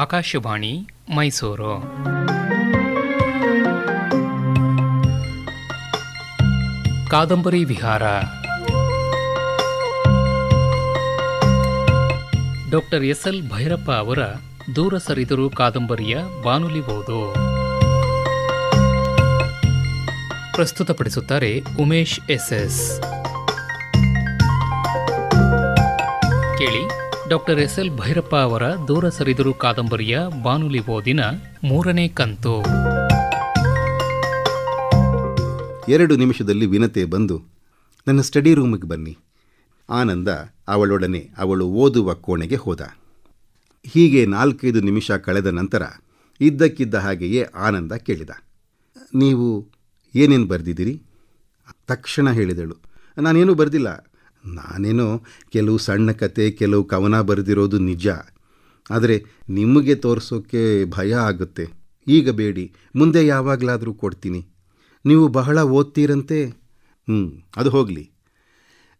ಆಕಾಶವಾಣಿ ಮೈಸೂರು ಕಾದಂಬರಿ ವಿಹಾರ doctor S L Bhyrappa ಅವರ ದೂರ ಸರಿದರು ಕಾದಂಬರಿಯ ಬಾನುಲಿ ಓದು ಪ್ರಸ್ತುತಪಡಿಸುತ್ತಾರೆ ಉಮೇಶ್ ಎಸ್ ಎಸ್ ಕೇಳಿ ಡಾಕ್ಟರ್ ಎಸ್ ಎಲ್ ಭೈರಪ್ಪ ಅವರ ದೂರ ಸರಿದರು ಕಾದಂಬರಿಯ ಬಾನುಲಿ ಓದಿನ ಮೂರನೇ ಕಂತು ಎರಡು ನಿಮಿಷದಲ್ಲಿ ವಿನತೆ ಬಂದು ನನ್ನ ಸ್ಟಡಿ ರೂಮಿಗೆ ಬನ್ನಿ ಆನಂದ ಅವಳೊಡನೆ ಅವಳು ಓದುವ ಕೋಣೆಗೆ ಹೋದ ಹೀಗೆ ನಾಲ್ಕೈದು ನಿಮಿಷ ಕಳೆದ ನಂತರ ಇದ್ದಕ್ಕಿದ್ದ ಹಾಗೆಯೇ ಆನಂದ ಕೇಳಿದ ನೀವು ಏನೇನು ಬರೆದಿದ್ದೀರಿ ತಕ್ಷಣ ಹೇಳಿದಳು ನಾನೇನೂ ಬರೆದಿಲ್ಲ ನಾನೇನೋ ಕೆಲವು ಸಣ್ಣ ಕತೆ ಕೆಲವು ಕವನ ಬರೆದಿರೋದು ನಿಜ ಆದರೆ ನಿಮಗೆ ತೋರಿಸೋಕ್ಕೆ ಭಯ ಆಗುತ್ತೆ ಈಗ ಬೇಡಿ ಮುಂದೆ ಯಾವಾಗಲಾದರೂ ಕೊಡ್ತೀನಿ ನೀವು ಬಹಳ ಓದ್ತೀರಂತೆ ಹ್ಞೂ ಅದು ಹೋಗಲಿ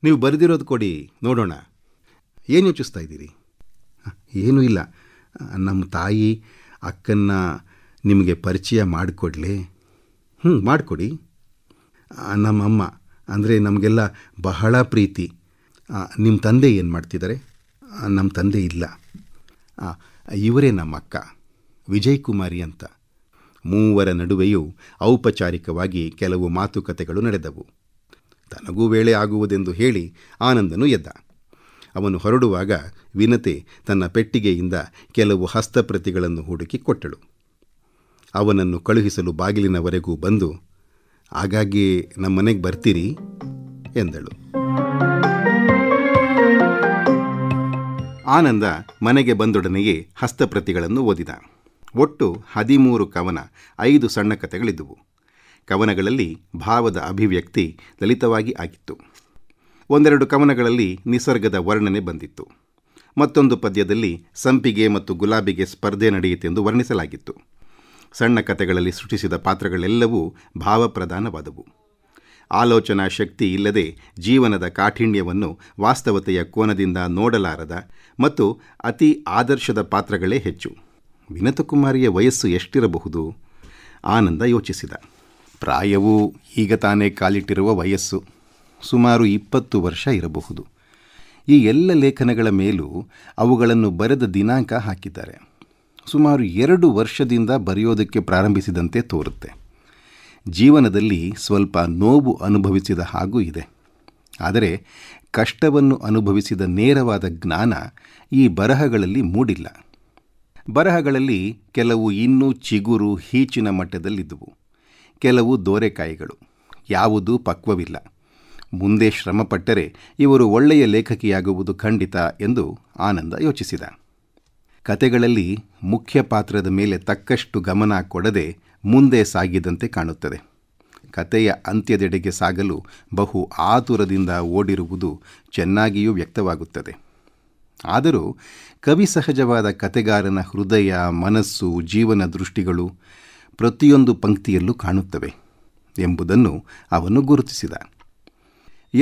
ನೀವು ಬರೆದಿರೋದು ಕೊಡಿ ನೋಡೋಣ ಏನು ಯೋಚಿಸ್ತಾ ಇದ್ದೀರಿ ಏನೂ ಇಲ್ಲ ನಮ್ಮ ತಾಯಿ ಅಕ್ಕನ್ನ ನಿಮಗೆ ಪರಿಚಯ ಮಾಡಿಕೊಡ್ಲಿ ಹ್ಞೂ ಮಾಡಿಕೊಡಿ ನಮ್ಮಮ್ಮ ಅಂದರೆ ನಮಗೆಲ್ಲ ಬಹಳ ಪ್ರೀತಿ ನಿಮ್ಮ ತಂದೆ ಏನು ಮಾಡ್ತಿದ್ದಾರೆ ನಮ್ಮ ತಂದೆ ಇಲ್ಲ ಇವರೇ ನಮ್ಮ ಅಕ್ಕ ವಿಜಯ್ ಕುಮಾರಿ ಅಂತ ಮೂವರ ನಡುವೆಯೂ ಔಪಚಾರಿಕವಾಗಿ ಕೆಲವು ಮಾತುಕತೆಗಳು ನಡೆದವು ತನಗೂ ವೇಳೆ ಆಗುವುದೆಂದು ಹೇಳಿ ಆನಂದನು ಎದ್ದ ಅವನು ಹೊರಡುವಾಗ ವಿನತೆ ತನ್ನ ಪೆಟ್ಟಿಗೆಯಿಂದ ಕೆಲವು ಹಸ್ತಪ್ರತಿಗಳನ್ನು ಹುಡುಕಿ ಕೊಟ್ಟಳು ಅವನನ್ನು ಕಳುಹಿಸಲು ಬಾಗಿಲಿನವರೆಗೂ ಬಂದು ಆಗಾಗ್ಗೆ ನಮ್ಮನೆಗೆ ಬರ್ತೀರಿ ಎಂದಳು ಆನಂದ ಮನೆಗೆ ಬಂದೊಡನೆಯೇ ಹಸ್ತಪ್ರತಿಗಳನ್ನು ಓದಿದ ಒಟ್ಟು ಹದಿಮೂರು ಕವನ ಐದು ಸಣ್ಣ ಕಥೆಗಳಿದ್ದುವು ಕವನಗಳಲ್ಲಿ ಭಾವದ ಅಭಿವ್ಯಕ್ತಿ ಲಲಿತವಾಗಿ ಆಗಿತ್ತು ಒಂದೆರಡು ಕವನಗಳಲ್ಲಿ ನಿಸರ್ಗದ ವರ್ಣನೆ ಬಂದಿತ್ತು ಮತ್ತೊಂದು ಪದ್ಯದಲ್ಲಿ ಸಂಪಿಗೆ ಮತ್ತು ಗುಲಾಬಿಗೆ ಸ್ಪರ್ಧೆ ನಡೆಯಿತೆಂದು ವರ್ಣಿಸಲಾಗಿತ್ತು ಸಣ್ಣ ಕಥೆಗಳಲ್ಲಿ ಸೃಷ್ಟಿಸಿದ ಪಾತ್ರಗಳೆಲ್ಲವೂ ಭಾವಪ್ರಧಾನವಾದವು ಆಲೋಚನಾ ಶಕ್ತಿ ಇಲ್ಲದೆ ಜೀವನದ ಕಾಠಿಣ್ಯವನ್ನು ವಾಸ್ತವತೆಯ ಕೋನದಿಂದ ನೋಡಲಾರದ ಮತ್ತು ಅತಿ ಆದರ್ಶದ ಪಾತ್ರಗಳೇ ಹೆಚ್ಚು ವಿನತಕುಮಾರಿಯ ವಯಸ್ಸು ಎಷ್ಟಿರಬಹುದು ಆನಂದ ಯೋಚಿಸಿದ ಪ್ರಾಯವೂ ಈಗ ತಾನೇ ಕಾಲಿಟ್ಟಿರುವ ವಯಸ್ಸು ಸುಮಾರು ಇಪ್ಪತ್ತು ವರ್ಷ ಇರಬಹುದು ಈ ಎಲ್ಲ ಲೇಖನಗಳ ಮೇಲೂ ಅವುಗಳನ್ನು ಬರೆದ ದಿನಾಂಕ ಹಾಕಿದ್ದಾರೆ ಸುಮಾರು ಎರಡು ವರ್ಷದಿಂದ ಬರೆಯೋದಕ್ಕೆ ಪ್ರಾರಂಭಿಸಿದಂತೆ ತೋರುತ್ತೆ ಜೀವನದಲ್ಲಿ ಸ್ವಲ್ಪ ನೋವು ಅನುಭವಿಸಿದ ಹಾಗೂ ಇದೆ ಆದರೆ ಕಷ್ಟವನ್ನು ಅನುಭವಿಸಿದ ನೇರವಾದ ಜ್ಞಾನ ಈ ಬರಹಗಳಲ್ಲಿ ಮೂಡಿಲ್ಲ ಬರಹಗಳಲ್ಲಿ ಕೆಲವು ಇನ್ನೂ ಚಿಗುರು ಹೀಚಿನ ಮಟ್ಟದಲ್ಲಿದ್ದುವು ಕೆಲವು ದೋರೆಕಾಯಿಗಳು ಯಾವುದು ಪಕ್ವವಿಲ್ಲ ಮುಂದೆ ಶ್ರಮಪಟ್ಟರೆ ಇವರು ಒಳ್ಳೆಯ ಲೇಖಕಿಯಾಗುವುದು ಖಂಡಿತ ಎಂದು ಆನಂದ ಯೋಚಿಸಿದ ಕತೆಗಳಲ್ಲಿ ಮುಖ್ಯ ಪಾತ್ರದ ಮೇಲೆ ತಕ್ಕಷ್ಟು ಗಮನ ಕೊಡದೆ ಮುಂದೆ ಸಾಗಿದಂತೆ ಕಾಣುತ್ತದೆ ಕತೆಯ ಅಂತ್ಯದೆಡೆಗೆ ಸಾಗಲು ಬಹು ಆತುರದಿಂದ ಓಡಿರುವುದು ಚೆನ್ನಾಗಿಯೂ ವ್ಯಕ್ತವಾಗುತ್ತದೆ ಆದರೂ ಕವಿ ಸಹಜವಾದ ಕತೆಗಾರನ ಹೃದಯ ಮನಸ್ಸು ಜೀವನ ದೃಷ್ಟಿಗಳು ಪ್ರತಿಯೊಂದು ಪಂಕ್ತಿಯಲ್ಲೂ ಕಾಣುತ್ತವೆ ಎಂಬುದನ್ನು ಅವನು ಗುರುತಿಸಿದ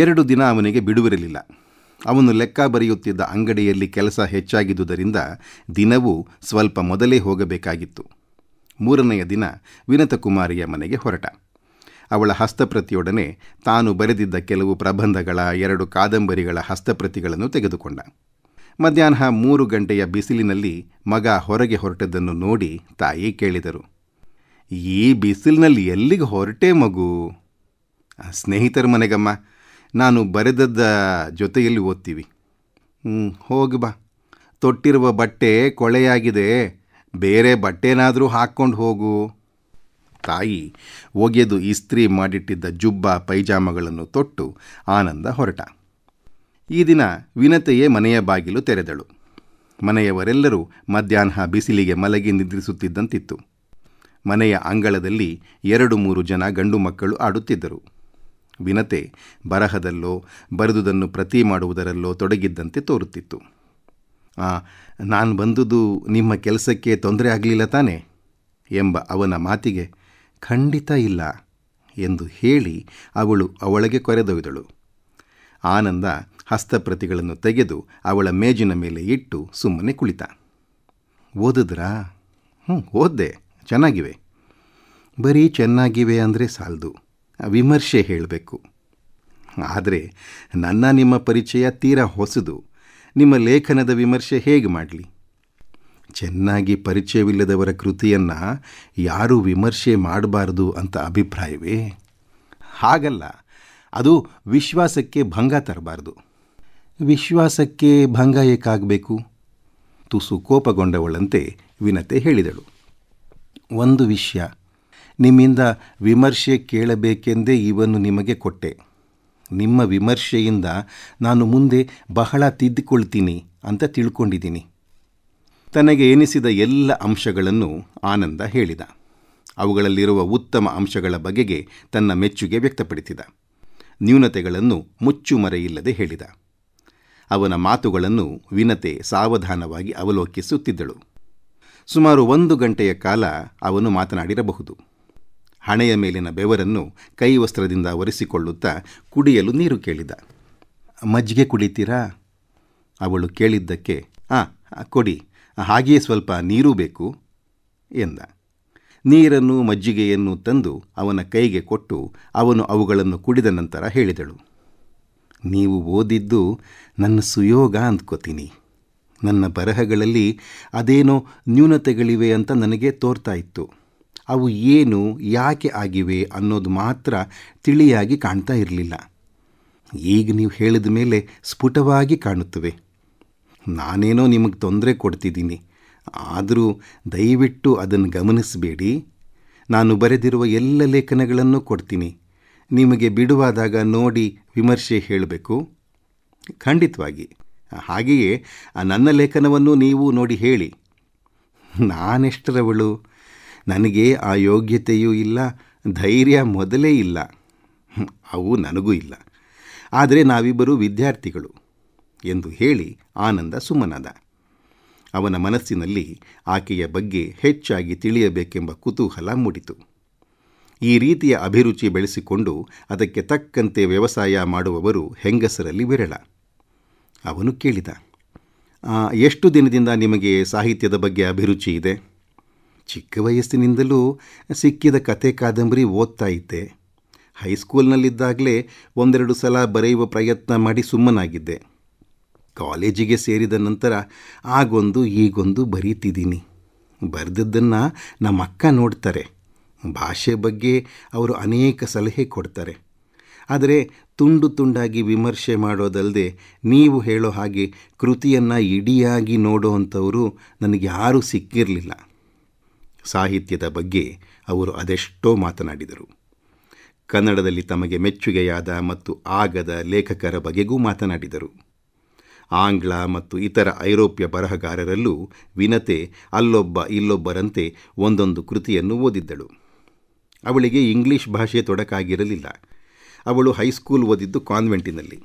ಎರಡು ದಿನ ಅವನಿಗೆ ಬಿಡುವಿರಲಿಲ್ಲ ಅವನು ಲೆಕ್ಕ ಬರೆಯುತ್ತಿದ್ದ ಅಂಗಡಿಯಲ್ಲಿ ಕೆಲಸ ಹೆಚ್ಚಾಗಿದ್ದುದರಿಂದ ದಿನವೂ ಸ್ವಲ್ಪ ಮೊದಲೇ ಹೋಗಬೇಕಾಗಿತ್ತು ಮೂರನೆಯ ದಿನ ವಿನತಕುಮಾರಿಯ ಮನೆಗೆ ಹೊರಟ ಅವಳ ಹಸ್ತಪ್ರತಿಯೊಡನೆ ತಾನು ಬರೆದಿದ್ದ ಕೆಲವು ಪ್ರಬಂಧಗಳ ಎರಡು ಕಾದಂಬರಿಗಳ ಹಸ್ತಪ್ರತಿಗಳನ್ನು ತೆಗೆದುಕೊಂಡ ಮಧ್ಯಾಹ್ನ ಮೂರು ಗಂಟೆಯ ಬಿಸಿಲಿನಲ್ಲಿ ಮಗ ಹೊರಗೆ ಹೊರಟದ್ದನ್ನು ನೋಡಿ ತಾಯಿ ಕೇಳಿದರು ಈ ಬಿಸಿಲಿನಲ್ಲಿ ಎಲ್ಲಿಗೆ ಹೊರಟೆ ಮಗು ಸ್ನೇಹಿತರ ಮನೆಗಮ್ಮ ನಾನು ಬರೆದದ್ದ ಜೊತೆಯಲ್ಲಿ ಓದ್ತೀವಿ ಹ್ಞೂ ಹೋಗಿ ಬಾ ತೊಟ್ಟಿರುವ ಬಟ್ಟೆ ಕೊಳೆಯಾಗಿದೆ ಬೇರೆ ಬಟ್ಟೆನಾದರೂ ಹಾಕ್ಕೊಂಡು ಹೋಗು ತಾಯಿ ಒಗೆದು ಇಸ್ತ್ರಿ ಮಾಡಿಟ್ಟಿದ್ದ ಜುಬ್ಬ ಪೈಜಾಮಗಳನ್ನು ತೊಟ್ಟು ಆನಂದ ಹೊರಟ ಈ ದಿನ ವಿನತೆಯೇ ಮನೆಯ ಬಾಗಿಲು ತೆರೆದಳು ಮನೆಯವರೆಲ್ಲರೂ ಮಧ್ಯಾಹ್ನ ಬಿಸಿಲಿಗೆ ಮಲಗಿ ನಿದ್ರಿಸುತ್ತಿದ್ದಂತಿತ್ತು ಮನೆಯ ಅಂಗಳದಲ್ಲಿ ಎರಡು ಮೂರು ಜನ ಗಂಡು ಮಕ್ಕಳು ಆಡುತ್ತಿದ್ದರು ವಿನತೆ ಬರಹದಲ್ಲೋ ಬರೆದುದನ್ನು ಪ್ರತಿ ಮಾಡುವುದರಲ್ಲೋ ತೊಡಗಿದ್ದಂತೆ ತೋರುತ್ತಿತ್ತು ನಾನು ಬಂದುದು ನಿಮ್ಮ ಕೆಲಸಕ್ಕೆ ತೊಂದರೆ ಆಗಲಿಲ್ಲ ತಾನೆ ಎಂಬ ಅವನ ಮಾತಿಗೆ ಖಂಡಿತ ಇಲ್ಲ ಎಂದು ಹೇಳಿ ಅವಳು ಅವಳಿಗೆ ಕೊರೆದೊಯ್ದಳು ಆನಂದ ಹಸ್ತಪ್ರತಿಗಳನ್ನು ತೆಗೆದು ಅವಳ ಮೇಜಿನ ಮೇಲೆ ಇಟ್ಟು ಸುಮ್ಮನೆ ಕುಳಿತ ಓದಿದ್ರಾ ಹ್ಞೂ ಓದ್ದೆ ಚೆನ್ನಾಗಿವೆ ಬರೀ ಚೆನ್ನಾಗಿವೆ ಅಂದರೆ ಸಾಲದು ವಿಮರ್ಶೆ ಹೇಳಬೇಕು ಆದರೆ ನನ್ನ ನಿಮ್ಮ ಪರಿಚಯ ತೀರಾ ಹೊಸದು ನಿಮ್ಮ ಲೇಖನದ ವಿಮರ್ಶೆ ಹೇಗೆ ಮಾಡಲಿ ಚೆನ್ನಾಗಿ ಪರಿಚಯವಿಲ್ಲದವರ ಕೃತಿಯನ್ನು ಯಾರೂ ವಿಮರ್ಶೆ ಮಾಡಬಾರದು ಅಂತ ಅಭಿಪ್ರಾಯವೇ ಹಾಗಲ್ಲ ಅದು ವಿಶ್ವಾಸಕ್ಕೆ ಭಂಗ ತರಬಾರದು ವಿಶ್ವಾಸಕ್ಕೆ ಭಂಗ ಏಕಾಗಬೇಕು ತುಸು ಕೋಪಗೊಂಡವಳಂತೆ ವಿನತೆ ಹೇಳಿದಳು ಒಂದು ವಿಷಯ ನಿಮ್ಮಿಂದ ವಿಮರ್ಶೆ ಕೇಳಬೇಕೆಂದೇ ಇವನ್ನು ನಿಮಗೆ ಕೊಟ್ಟೆ ನಿಮ್ಮ ವಿಮರ್ಶೆಯಿಂದ ನಾನು ಮುಂದೆ ಬಹಳ ತಿದ್ದುಕೊಳ್ತೀನಿ ಅಂತ ತಿಳ್ಕೊಂಡಿದ್ದೀನಿ ತನಗೆ ಎನಿಸಿದ ಎಲ್ಲ ಅಂಶಗಳನ್ನು ಆನಂದ ಹೇಳಿದ ಅವುಗಳಲ್ಲಿರುವ ಉತ್ತಮ ಅಂಶಗಳ ಬಗೆಗೆ ತನ್ನ ಮೆಚ್ಚುಗೆ ವ್ಯಕ್ತಪಡಿಸಿದ ನ್ಯೂನತೆಗಳನ್ನು ಮುಚ್ಚುಮರೆಯಿಲ್ಲದೆ ಹೇಳಿದ ಅವನ ಮಾತುಗಳನ್ನು ವಿನತೆ ಸಾವಧಾನವಾಗಿ ಅವಲೋಕಿಸುತ್ತಿದ್ದಳು ಸುಮಾರು ಒಂದು ಗಂಟೆಯ ಕಾಲ ಅವನು ಮಾತನಾಡಿರಬಹುದು ಹಣೆಯ ಮೇಲಿನ ಬೆವರನ್ನು ಕೈವಸ್ತ್ರದಿಂದ ಒರೆಸಿಕೊಳ್ಳುತ್ತಾ ಕುಡಿಯಲು ನೀರು ಕೇಳಿದ ಮಜ್ಜಿಗೆ ಕುಡಿತೀರಾ ಅವಳು ಕೇಳಿದ್ದಕ್ಕೆ ಆ ಕೊಡಿ ಹಾಗೆಯೇ ಸ್ವಲ್ಪ ನೀರೂ ಬೇಕು ಎಂದ ನೀರನ್ನು ಮಜ್ಜಿಗೆಯನ್ನು ತಂದು ಅವನ ಕೈಗೆ ಕೊಟ್ಟು ಅವನು ಅವುಗಳನ್ನು ಕುಡಿದ ನಂತರ ಹೇಳಿದಳು ನೀವು ಓದಿದ್ದು ನನ್ನ ಸುಯೋಗ ಅಂದ್ಕೋತೀನಿ ನನ್ನ ಬರಹಗಳಲ್ಲಿ ಅದೇನೋ ನ್ಯೂನತೆಗಳಿವೆ ಅಂತ ನನಗೆ ತೋರ್ತಾ ಇತ್ತು ಅವು ಏನು ಯಾಕೆ ಆಗಿವೆ ಅನ್ನೋದು ಮಾತ್ರ ತಿಳಿಯಾಗಿ ಕಾಣ್ತಾ ಇರಲಿಲ್ಲ ಈಗ ನೀವು ಹೇಳಿದ ಮೇಲೆ ಸ್ಫುಟವಾಗಿ ಕಾಣುತ್ತವೆ ನಾನೇನೋ ನಿಮಗೆ ತೊಂದರೆ ಕೊಡ್ತಿದ್ದೀನಿ ಆದರೂ ದಯವಿಟ್ಟು ಅದನ್ನು ಗಮನಿಸಬೇಡಿ ನಾನು ಬರೆದಿರುವ ಎಲ್ಲ ಲೇಖನಗಳನ್ನು ಕೊಡ್ತೀನಿ ನಿಮಗೆ ಬಿಡುವಾದಾಗ ನೋಡಿ ವಿಮರ್ಶೆ ಹೇಳಬೇಕು ಖಂಡಿತವಾಗಿ ಹಾಗೆಯೇ ನನ್ನ ಲೇಖನವನ್ನು ನೀವು ನೋಡಿ ಹೇಳಿ ನಾನೆಷ್ಟರವಳು ನನಗೆ ಆ ಯೋಗ್ಯತೆಯೂ ಇಲ್ಲ ಧೈರ್ಯ ಮೊದಲೇ ಇಲ್ಲ ಅವು ನನಗೂ ಇಲ್ಲ ಆದರೆ ನಾವಿಬ್ಬರು ವಿದ್ಯಾರ್ಥಿಗಳು ಎಂದು ಹೇಳಿ ಆನಂದ ಸುಮ್ಮನಾದ ಅವನ ಮನಸ್ಸಿನಲ್ಲಿ ಆಕೆಯ ಬಗ್ಗೆ ಹೆಚ್ಚಾಗಿ ತಿಳಿಯಬೇಕೆಂಬ ಕುತೂಹಲ ಮೂಡಿತು ಈ ರೀತಿಯ ಅಭಿರುಚಿ ಬೆಳೆಸಿಕೊಂಡು ಅದಕ್ಕೆ ತಕ್ಕಂತೆ ವ್ಯವಸಾಯ ಮಾಡುವವರು ಹೆಂಗಸರಲ್ಲಿ ವಿರಳ ಅವನು ಕೇಳಿದ ಎಷ್ಟು ದಿನದಿಂದ ನಿಮಗೆ ಸಾಹಿತ್ಯದ ಬಗ್ಗೆ ಅಭಿರುಚಿ ಇದೆ ಚಿಕ್ಕ ವಯಸ್ಸಿನಿಂದಲೂ ಸಿಕ್ಕಿದ ಕತೆ ಕಾದಂಬರಿ ಓದ್ತಾ ಇದ್ದೆ ಹೈಸ್ಕೂಲ್ನಲ್ಲಿದ್ದಾಗಲೇ ಒಂದೆರಡು ಸಲ ಬರೆಯುವ ಪ್ರಯತ್ನ ಮಾಡಿ ಸುಮ್ಮನಾಗಿದ್ದೆ ಕಾಲೇಜಿಗೆ ಸೇರಿದ ನಂತರ ಆಗೊಂದು ಈಗೊಂದು ಬರೀತಿದ್ದೀನಿ ಬರೆದದ್ದನ್ನು ನಮ್ಮ ಅಕ್ಕ ನೋಡ್ತಾರೆ ಭಾಷೆ ಬಗ್ಗೆ ಅವರು ಅನೇಕ ಸಲಹೆ ಕೊಡ್ತಾರೆ ಆದರೆ ತುಂಡು ತುಂಡಾಗಿ ವಿಮರ್ಶೆ ಮಾಡೋದಲ್ಲದೆ ನೀವು ಹೇಳೋ ಹಾಗೆ ಕೃತಿಯನ್ನು ಇಡಿಯಾಗಿ ನೋಡೋ ಅಂಥವರು ನನಗೆ ಯಾರೂ ಸಿಕ್ಕಿರಲಿಲ್ಲ ಸಾಹಿತ್ಯದ ಬಗ್ಗೆ ಅವರು ಅದೆಷ್ಟೋ ಮಾತನಾಡಿದರು ಕನ್ನಡದಲ್ಲಿ ತಮಗೆ ಮೆಚ್ಚುಗೆಯಾದ ಮತ್ತು ಆಗದ ಲೇಖಕರ ಬಗೆಗೂ ಮಾತನಾಡಿದರು ಆಂಗ್ಲ ಮತ್ತು ಇತರ ಐರೋಪ್ಯ ಬರಹಗಾರರಲ್ಲೂ ವಿನತೆ ಅಲ್ಲೊಬ್ಬ ಇಲ್ಲೊಬ್ಬರಂತೆ ಒಂದೊಂದು ಕೃತಿಯನ್ನು ಓದಿದ್ದಳು ಅವಳಿಗೆ ಇಂಗ್ಲಿಷ್ ಭಾಷೆ ತೊಡಕಾಗಿರಲಿಲ್ಲ ಅವಳು ಹೈಸ್ಕೂಲ್ ಓದಿದ್ದು ಕಾನ್ವೆಂಟಿನಲ್ಲಿ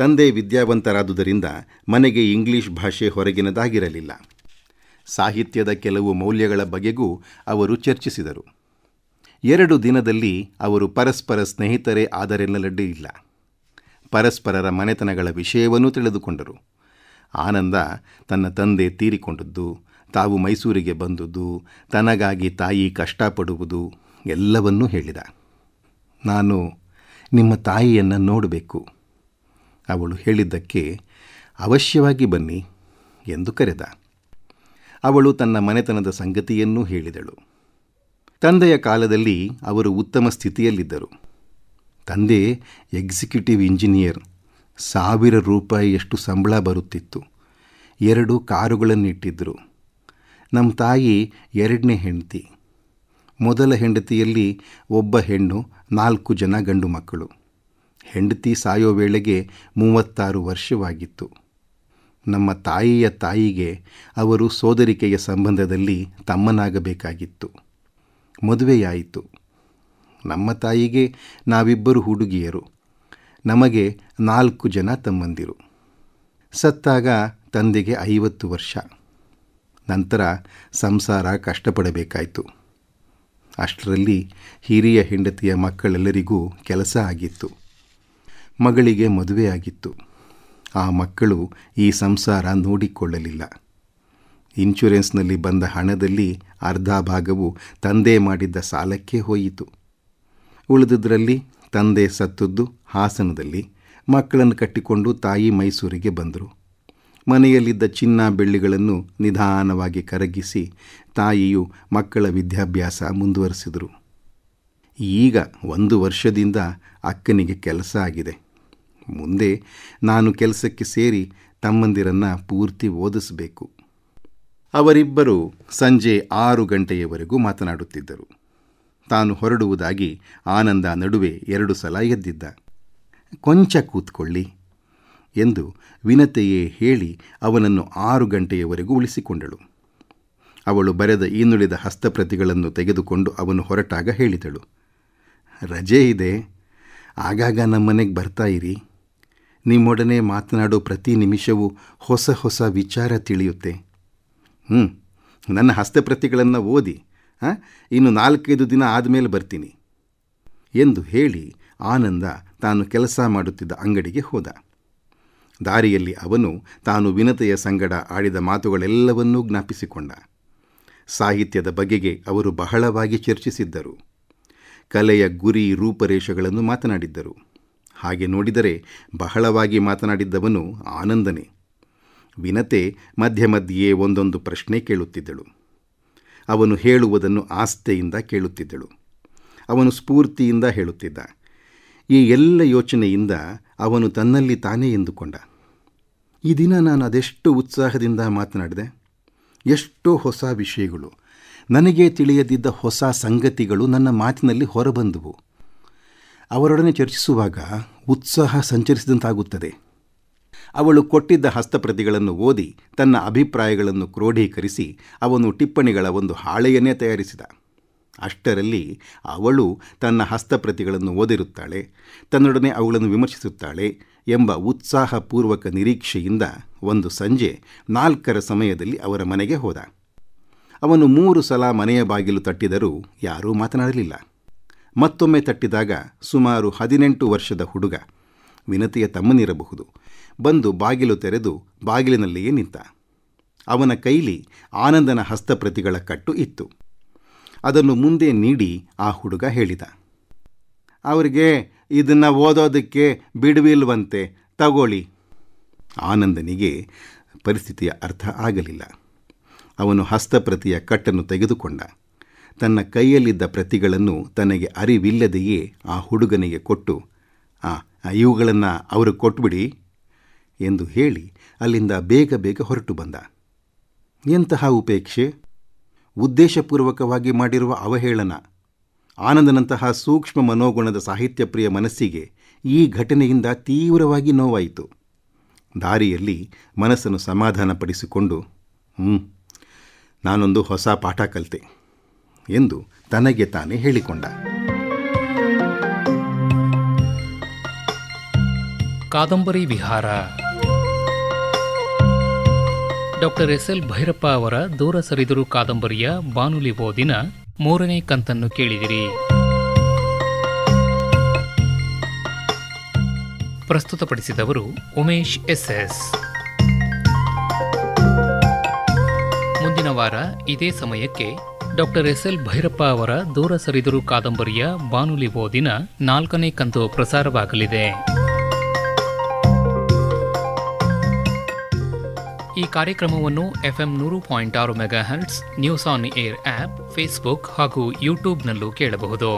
ತಂದೆ ವಿದ್ಯಾವಂತರಾದುದರಿಂದ ಮನೆಗೆ ಇಂಗ್ಲಿಷ್ ಭಾಷೆ ಹೊರಗಿನದಾಗಿರಲಿಲ್ಲ ಸಾಹಿತ್ಯದ ಕೆಲವು ಮೌಲ್ಯಗಳ ಬಗೆಗೂ ಅವರು ಚರ್ಚಿಸಿದರು ಎರಡು ದಿನದಲ್ಲಿ ಅವರು ಪರಸ್ಪರ ಸ್ನೇಹಿತರೇ ಆದರೆನ್ನಲಡ್ಡಿ ಇಲ್ಲ ಪರಸ್ಪರರ ಮನೆತನಗಳ ವಿಷಯವನ್ನು ತಿಳಿದುಕೊಂಡರು ಆನಂದ ತನ್ನ ತಂದೆ ತೀರಿಕೊಂಡದ್ದು ತಾವು ಮೈಸೂರಿಗೆ ಬಂದದ್ದು ತನಗಾಗಿ ತಾಯಿ ಕಷ್ಟಪಡುವುದು ಎಲ್ಲವನ್ನೂ ಹೇಳಿದ ನಾನು ನಿಮ್ಮ ತಾಯಿಯನ್ನು ನೋಡಬೇಕು ಅವಳು ಹೇಳಿದ್ದಕ್ಕೆ ಅವಶ್ಯವಾಗಿ ಬನ್ನಿ ಎಂದು ಕರೆದ ಅವಳು ತನ್ನ ಮನೆತನದ ಸಂಗತಿಯನ್ನೂ ಹೇಳಿದಳು ತಂದೆಯ ಕಾಲದಲ್ಲಿ ಅವರು ಉತ್ತಮ ಸ್ಥಿತಿಯಲ್ಲಿದ್ದರು ತಂದೆ ಎಕ್ಸಿಕ್ಯೂಟಿವ್ ಇಂಜಿನಿಯರ್ ಸಾವಿರ ರೂಪಾಯಿಯಷ್ಟು ಸಂಬಳ ಬರುತ್ತಿತ್ತು ಎರಡು ಕಾರುಗಳನ್ನಿಟ್ಟಿದ್ದರು ನಮ್ಮ ತಾಯಿ ಎರಡನೇ ಹೆಂಡತಿ ಮೊದಲ ಹೆಂಡತಿಯಲ್ಲಿ ಒಬ್ಬ ಹೆಣ್ಣು ನಾಲ್ಕು ಜನ ಗಂಡು ಮಕ್ಕಳು ಹೆಂಡತಿ ಸಾಯೋ ವೇಳೆಗೆ ಮೂವತ್ತಾರು ವರ್ಷವಾಗಿತ್ತು ನಮ್ಮ ತಾಯಿಯ ತಾಯಿಗೆ ಅವರು ಸೋದರಿಕೆಯ ಸಂಬಂಧದಲ್ಲಿ ತಮ್ಮನಾಗಬೇಕಾಗಿತ್ತು ಮದುವೆಯಾಯಿತು ನಮ್ಮ ತಾಯಿಗೆ ನಾವಿಬ್ಬರು ಹುಡುಗಿಯರು ನಮಗೆ ನಾಲ್ಕು ಜನ ತಮ್ಮಂದಿರು ಸತ್ತಾಗ ತಂದೆಗೆ ಐವತ್ತು ವರ್ಷ ನಂತರ ಸಂಸಾರ ಕಷ್ಟಪಡಬೇಕಾಯಿತು ಅಷ್ಟರಲ್ಲಿ ಹಿರಿಯ ಹೆಂಡತಿಯ ಮಕ್ಕಳೆಲ್ಲರಿಗೂ ಕೆಲಸ ಆಗಿತ್ತು ಮಗಳಿಗೆ ಮದುವೆಯಾಗಿತ್ತು ಆ ಮಕ್ಕಳು ಈ ಸಂಸಾರ ನೋಡಿಕೊಳ್ಳಲಿಲ್ಲ ಇನ್ಶೂರೆನ್ಸ್ನಲ್ಲಿ ಬಂದ ಹಣದಲ್ಲಿ ಅರ್ಧ ಭಾಗವು ತಂದೆ ಮಾಡಿದ್ದ ಸಾಲಕ್ಕೆ ಹೋಯಿತು ಉಳಿದುದರಲ್ಲಿ ತಂದೆ ಸತ್ತದ್ದು ಹಾಸನದಲ್ಲಿ ಮಕ್ಕಳನ್ನು ಕಟ್ಟಿಕೊಂಡು ತಾಯಿ ಮೈಸೂರಿಗೆ ಬಂದರು ಮನೆಯಲ್ಲಿದ್ದ ಚಿನ್ನ ಬೆಳ್ಳಿಗಳನ್ನು ನಿಧಾನವಾಗಿ ಕರಗಿಸಿ ತಾಯಿಯು ಮಕ್ಕಳ ವಿದ್ಯಾಭ್ಯಾಸ ಮುಂದುವರೆಸಿದರು ಈಗ ಒಂದು ವರ್ಷದಿಂದ ಅಕ್ಕನಿಗೆ ಕೆಲಸ ಆಗಿದೆ ಮುಂದೆ ನಾನು ಕೆಲಸಕ್ಕೆ ಸೇರಿ ತಮ್ಮಂದಿರನ್ನು ಪೂರ್ತಿ ಓದಿಸಬೇಕು ಅವರಿಬ್ಬರು ಸಂಜೆ ಆರು ಗಂಟೆಯವರೆಗೂ ಮಾತನಾಡುತ್ತಿದ್ದರು ತಾನು ಹೊರಡುವುದಾಗಿ ಆನಂದ ನಡುವೆ ಎರಡು ಸಲ ಎದ್ದಿದ್ದ ಕೊಂಚ ಕೂತ್ಕೊಳ್ಳಿ ಎಂದು ವಿನತೆಯೇ ಹೇಳಿ ಅವನನ್ನು ಆರು ಗಂಟೆಯವರೆಗೂ ಉಳಿಸಿಕೊಂಡಳು ಅವಳು ಬರೆದ ಇನ್ನುಳಿದ ಹಸ್ತಪ್ರತಿಗಳನ್ನು ತೆಗೆದುಕೊಂಡು ಅವನು ಹೊರಟಾಗ ಹೇಳಿದಳು ರಜೆ ಇದೆ ಆಗಾಗ ನಮ್ಮನೆಗೆ ಬರ್ತಾಯಿರಿ ನಿಮ್ಮೊಡನೆ ಮಾತನಾಡೋ ಪ್ರತಿ ನಿಮಿಷವೂ ಹೊಸ ಹೊಸ ವಿಚಾರ ತಿಳಿಯುತ್ತೆ ಹ್ಞೂ ನನ್ನ ಹಸ್ತಪ್ರತಿಗಳನ್ನು ಓದಿ ಹಾಂ ಇನ್ನು ನಾಲ್ಕೈದು ದಿನ ಆದಮೇಲೆ ಬರ್ತೀನಿ ಎಂದು ಹೇಳಿ ಆನಂದ ತಾನು ಕೆಲಸ ಮಾಡುತ್ತಿದ್ದ ಅಂಗಡಿಗೆ ಹೋದ ದಾರಿಯಲ್ಲಿ ಅವನು ತಾನು ವಿನತೆಯ ಸಂಗಡ ಆಡಿದ ಮಾತುಗಳೆಲ್ಲವನ್ನೂ ಜ್ಞಾಪಿಸಿಕೊಂಡ ಸಾಹಿತ್ಯದ ಬಗೆಗೆ ಅವರು ಬಹಳವಾಗಿ ಚರ್ಚಿಸಿದ್ದರು ಕಲೆಯ ಗುರಿ ರೂಪರೇಷಗಳನ್ನು ಮಾತನಾಡಿದ್ದರು ಹಾಗೆ ನೋಡಿದರೆ ಬಹಳವಾಗಿ ಮಾತನಾಡಿದ್ದವನು ಆನಂದನೆ ವಿನತೆ ಮಧ್ಯೆ ಮಧ್ಯೆಯೇ ಒಂದೊಂದು ಪ್ರಶ್ನೆ ಕೇಳುತ್ತಿದ್ದಳು ಅವನು ಹೇಳುವುದನ್ನು ಆಸ್ತೆಯಿಂದ ಕೇಳುತ್ತಿದ್ದಳು ಅವನು ಸ್ಫೂರ್ತಿಯಿಂದ ಹೇಳುತ್ತಿದ್ದ ಈ ಎಲ್ಲ ಯೋಚನೆಯಿಂದ ಅವನು ತನ್ನಲ್ಲಿ ತಾನೇ ಎಂದುಕೊಂಡ ಈ ದಿನ ನಾನು ಅದೆಷ್ಟು ಉತ್ಸಾಹದಿಂದ ಮಾತನಾಡಿದೆ ಎಷ್ಟೋ ಹೊಸ ವಿಷಯಗಳು ನನಗೆ ತಿಳಿಯದಿದ್ದ ಹೊಸ ಸಂಗತಿಗಳು ನನ್ನ ಮಾತಿನಲ್ಲಿ ಹೊರಬಂದುವು ಅವರೊಡನೆ ಚರ್ಚಿಸುವಾಗ ಉತ್ಸಾಹ ಸಂಚರಿಸಿದಂತಾಗುತ್ತದೆ ಅವಳು ಕೊಟ್ಟಿದ್ದ ಹಸ್ತಪ್ರತಿಗಳನ್ನು ಓದಿ ತನ್ನ ಅಭಿಪ್ರಾಯಗಳನ್ನು ಕ್ರೋಢೀಕರಿಸಿ ಅವನು ಟಿಪ್ಪಣಿಗಳ ಒಂದು ಹಾಳೆಯನ್ನೇ ತಯಾರಿಸಿದ ಅಷ್ಟರಲ್ಲಿ ಅವಳು ತನ್ನ ಹಸ್ತಪ್ರತಿಗಳನ್ನು ಓದಿರುತ್ತಾಳೆ ತನ್ನೊಡನೆ ಅವುಗಳನ್ನು ವಿಮರ್ಶಿಸುತ್ತಾಳೆ ಎಂಬ ಉತ್ಸಾಹಪೂರ್ವಕ ನಿರೀಕ್ಷೆಯಿಂದ ಒಂದು ಸಂಜೆ ನಾಲ್ಕರ ಸಮಯದಲ್ಲಿ ಅವರ ಮನೆಗೆ ಹೋದ ಅವನು ಮೂರು ಸಲ ಮನೆಯ ಬಾಗಿಲು ತಟ್ಟಿದರೂ ಯಾರೂ ಮಾತನಾಡಲಿಲ್ಲ ಮತ್ತೊಮ್ಮೆ ತಟ್ಟಿದಾಗ ಸುಮಾರು ಹದಿನೆಂಟು ವರ್ಷದ ಹುಡುಗ ವಿನತಿಯ ತಮ್ಮನಿರಬಹುದು ಬಂದು ಬಾಗಿಲು ತೆರೆದು ಬಾಗಿಲಿನಲ್ಲಿಯೇ ನಿಂತ ಅವನ ಕೈಲಿ ಆನಂದನ ಹಸ್ತಪ್ರತಿಗಳ ಕಟ್ಟು ಇತ್ತು ಅದನ್ನು ಮುಂದೆ ನೀಡಿ ಆ ಹುಡುಗ ಹೇಳಿದ ಅವರಿಗೆ ಇದನ್ನು ಓದೋದಕ್ಕೆ ಬಿಡುವಿಲ್ವಂತೆ ತಗೊಳ್ಳಿ ಆನಂದನಿಗೆ ಪರಿಸ್ಥಿತಿಯ ಅರ್ಥ ಆಗಲಿಲ್ಲ ಅವನು ಹಸ್ತಪ್ರತಿಯ ಕಟ್ಟನ್ನು ತೆಗೆದುಕೊಂಡ ತನ್ನ ಕೈಯಲ್ಲಿದ್ದ ಪ್ರತಿಗಳನ್ನು ತನಗೆ ಅರಿವಿಲ್ಲದೆಯೇ ಆ ಹುಡುಗನಿಗೆ ಕೊಟ್ಟು ಆ ಇವುಗಳನ್ನು ಅವರು ಕೊಟ್ಬಿಡಿ ಎಂದು ಹೇಳಿ ಅಲ್ಲಿಂದ ಬೇಗ ಬೇಗ ಹೊರಟು ಬಂದ ಎಂತಹ ಉಪೇಕ್ಷೆ ಉದ್ದೇಶಪೂರ್ವಕವಾಗಿ ಮಾಡಿರುವ ಅವಹೇಳನ ಆನಂದನಂತಹ ಸೂಕ್ಷ್ಮ ಮನೋಗುಣದ ಸಾಹಿತ್ಯ ಪ್ರಿಯ ಮನಸ್ಸಿಗೆ ಈ ಘಟನೆಯಿಂದ ತೀವ್ರವಾಗಿ ನೋವಾಯಿತು ದಾರಿಯಲ್ಲಿ ಮನಸ್ಸನ್ನು ಸಮಾಧಾನಪಡಿಸಿಕೊಂಡು ಹ್ಞೂ ನಾನೊಂದು ಹೊಸ ಪಾಠ ಕಲಿತೆ ಎಂದು ತನಗೆ ತಾನೇ ಹೇಳಿಕೊಂಡ ಕಾದಂಬರಿ ವಿಹಾರ ಡಾಕ್ಟರ್ ಎಸ್ ಎಲ್ ಭೈರಪ್ಪ ಅವರ ದೂರ ಸರಿದರು ಕಾದಂಬರಿಯ ಬಾನುಲಿ ಓದಿನ ಮೂರನೇ ಕಂತನ್ನು ಕೇಳಿದಿರಿ ಪ್ರಸ್ತುತಪಡಿಸಿದವರು ಉಮೇಶ್ ಎಸ್ ಎಸ್ ಮುಂದಿನ ವಾರ ಇದೇ ಸಮಯಕ್ಕೆ ಡಾಕ್ಟರ್ ಎಸ್ ಎಲ್ ಭೈರಪ್ಪ ಅವರ ದೂರ ಸರಿದರು ಕಾದಂಬರಿಯ ಬಾನುಲಿ ಓದಿನ ನಾಲ್ಕನೇ ಕಂತು ಪ್ರಸಾರವಾಗಲಿದೆ ಈ ಕಾರ್ಯಕ್ರಮವನ್ನು ಎಫ್ಎಂ ನೂರು ಪಾಯಿಂಟ್ ಆರು mega hands news on air app Facebook ಹಾಗೂ ಯೂಟ್ಯೂಬ್ನಲ್ಲೂ ಕೇಳಬಹುದು